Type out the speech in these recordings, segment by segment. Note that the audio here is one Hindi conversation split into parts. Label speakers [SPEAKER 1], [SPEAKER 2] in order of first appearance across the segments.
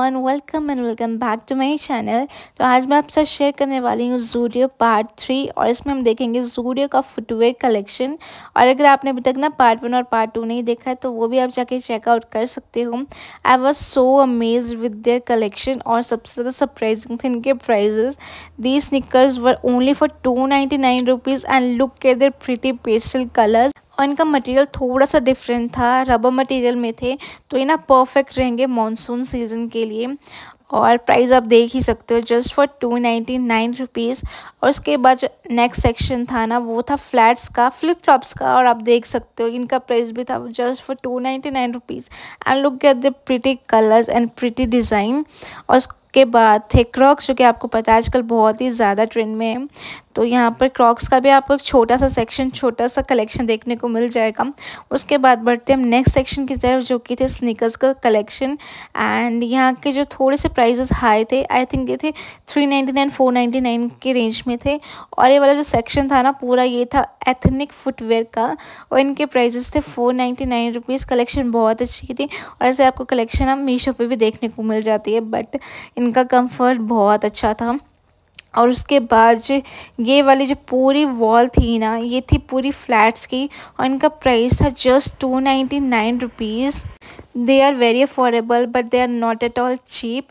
[SPEAKER 1] everyone welcome and welcome back to my channel तो आज मैं आपसे शेयर करने वाली हूँ जूडियो पार्ट थ्री और इसमें हम देखेंगे जूडियो का फुटवेयर कलेक्शन और अगर आपने अभी तक ना पार्ट वन और पार्ट टू नहीं देखा है तो वो भी आप जाके चेकआउट कर सकते हो I was so amazed with their collection और सबसे ज़्यादा सरप्राइजिंग थे इनके prices the sneakers were only for two ninety nine rupees and look के देर प्रिटी पेस्टल कलर्स और इनका मटेरियल थोड़ा सा डिफरेंट था रबर मटेरियल में थे तो ये ना परफेक्ट रहेंगे मानसून सीज़न के लिए और प्राइस आप देख ही सकते हो just for two ninety nine rupees और उसके बाद जो नेक्स्ट सेक्शन था ना वो था फ्लैट्स का फ्लिप फ्लॉप्स का और आप देख सकते हो इनका प्राइस भी था just for two ninety nine rupees and look at the pretty colours and pretty design और उसके बाद थे क्रॉक्स जो कि आपको पता है आजकल बहुत ही ज़्यादा ट्रेंड में है तो यहाँ पर क्रॉक्स का भी आपको एक छोटा सा सेक्शन छोटा सा कलेक्शन देखने को मिल जाएगा उसके बाद बढ़ते हम नेक्स्ट सेक्शन की तरफ जो कि थे स्निकर्स का कलेक्शन एंड यहाँ के जो थोड़े से प्राइजेस हाई थे आई थिंक ये थे three ninety nine four ninety nine के रेंज में थे और ये वाला जो सेक्शन था ना पूरा ये था एथनिक फुटवेयर का और इनके प्राइजेस थे four ninety nine rupees collection बहुत अच्छी थी और ऐसे आपको कलेक्शन आप मीशो पर भी देखने को मिल जाती है बट इनका कम्फर्ट बहुत अच्छा था और उसके बाद जो ये वाली जो पूरी वॉल थी ना ये थी पूरी फ्लैट्स की और इनका प्राइस था just two ninety nine rupees they are very affordable but they are not at all cheap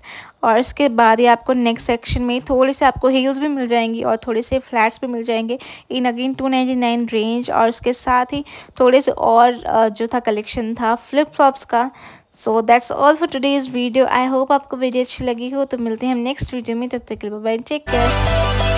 [SPEAKER 1] और इसके बाद ही आपको नेक्स्ट सेक्शन में थोड़े से आपको हील्स भी मिल जाएंगी और थोड़े से फ्लैट्स भी मिल जाएंगे in again two ninety nine range और उसके साथ ही थोड़े से और जो था कलेक्शन था फ्लिप फ्लॉप्स का so that's all for today's video I hope आपको वीडियो अच्छी लगी हो तो मिलते हैं हम नेक्स्ट वीडियो में तब तक के लिए बाय टेक केयर